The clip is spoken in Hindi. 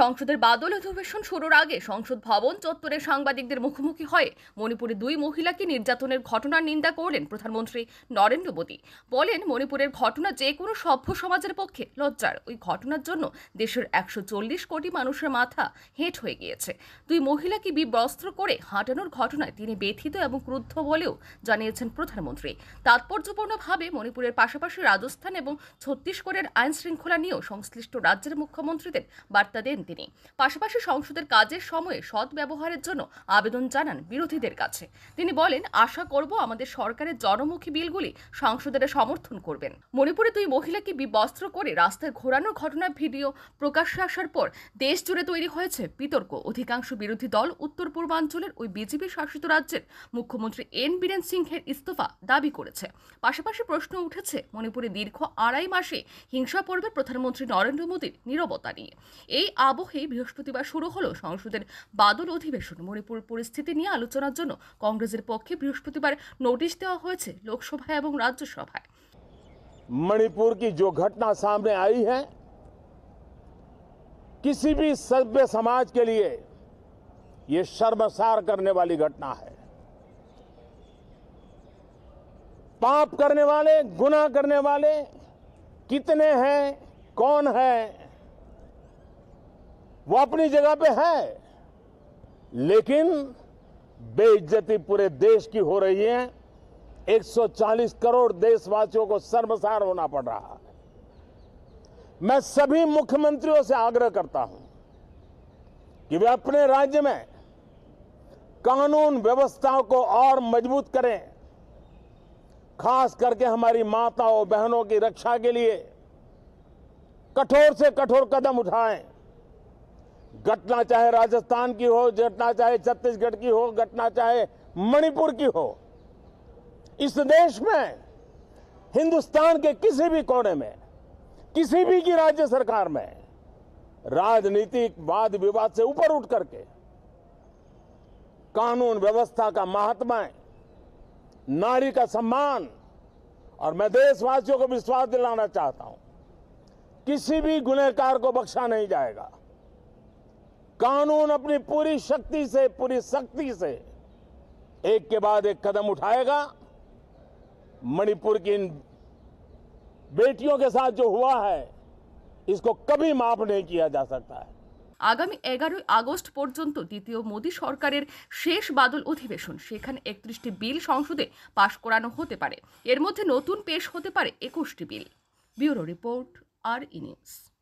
সংসদের বাদল অধিবেশন শুরুর আগে সংসদ ভবন চত্বরে সাংবাদিকদের মুখোমুখি হয়ে মণিপুরে দুই মহিলাকে নির্যাতনের ঘটনার নিন্দা করলেন প্রধানমন্ত্রী নরেন্দ্র মোদী বলেন মণিপুরের ঘটনা যে কোনো সভ্য সমাজের পক্ষে লজ্জার ওই ঘটনার জন্য দেশের একশো চল্লিশ কোটি মানুষের মাথা হেঁট হয়ে গিয়েছে দুই মহিলাকে বিবস্ত্র করে হাঁটানোর ঘটনায় তিনি ব্যথিত এবং ক্রুদ্ধ বলেও জানিয়েছেন প্রধানমন্ত্রী তাৎপর্যপূর্ণভাবে মণিপুরের পাশাপাশি রাজস্থান এবং ছত্তিশগড়ের আইন শৃঙ্খলা নিয়েও সংশ্লিষ্ট রাজ্যের মুখ্যমন্ত্রীদের বার্তা দেন তিনি পাশাপাশি সংসদের কাজের সময়ে সৎ ব্যবহারের জন্য আবেদন জানান বিরোধীদের কাছে তিনি বলেন আশা করব আমাদের সরকারের জনমুখী বিলগুলি সংসদের সমর্থন করবেন মণিপুরে দুই মহিলাকে বিবস্ত্র করে রাস্তায় ঘোরানোর ঘটনার ভিডিও প্রকাশ্যে আসার পর দেশ জুড়ে তৈরি হয়েছে বিতর্ক অধিকাংশ বিরোধী দল উত্তর পূর্বাঞ্চলের ওই বিজেপি শাসিত রাজ্যের মুখ্যমন্ত্রী এন বীরেন সিংহের ইস্তফা দাবি করেছে পাশাপাশি প্রশ্ন উঠেছে মণিপুরে দীর্ঘ আড়াই মাসে হিংসা পর্বে প্রধানমন্ত্রী নরেন্দ্র মোদীর নিরবতা নিয়ে এই আবহেই বৃহস্পতিবার শুরু হলো সংসদের বাদল অধিবেশন মণিপুর পরিস্থিতি নিয়ে আলোচনার জন্য কংগ্রেসের পক্ষে বৃহস্পতিবার নোটিশ দেওয়া হয়েছে লোকসভায় এবং রাজ্যসভায় मणिपुर की जो घटना सामने आई है किसी भी सभ्य समाज के लिए ये शर्मसार करने वाली घटना है पाप करने वाले गुनाह करने वाले कितने हैं कौन है वो अपनी जगह पे है लेकिन बेइज्जती पूरे देश की हो रही है 140 करोड़ देशवासियों को शर्मसार होना पड़ रहा है मैं सभी मुख्यमंत्रियों से आग्रह करता हूं कि वे अपने राज्य में कानून व्यवस्थाओं को और मजबूत करें खास करके हमारी माताओं बहनों की रक्षा के लिए कठोर से कठोर कदम उठाएं घटना चाहे राजस्थान की हो घटना चाहे छत्तीसगढ़ की हो घटना चाहे मणिपुर की हो इस देश में हिंदुस्तान के किसी भी कोने में किसी भी की राज्य सरकार में राजनीतिक वाद विवाद से ऊपर उठ करके कानून व्यवस्था का महात्मा नारी का सम्मान और मैं देशवासियों को विश्वास दिलाना चाहता हूं किसी भी गुनहकार को बख्शा नहीं जाएगा कानून अपनी पूरी शक्ति से पूरी शक्ति से एक के बाद एक कदम उठाएगा मणिपुर की इन बेटियों के साथ जो हुआ है इसको कभी माफ नहीं किया जा सकता है আগামী এগারোই আগস্ট পর্যন্ত দ্বিতীয় মোদী সরকারের শেষ বাদল অধিবেশন সেখানে একত্রিশটি বিল সংসদে পাশ করানো হতে পারে এর মধ্যে নতুন পেশ হতে পারে একুশটি বিল ব্যুরো রিপোর্ট আর ইনিউজ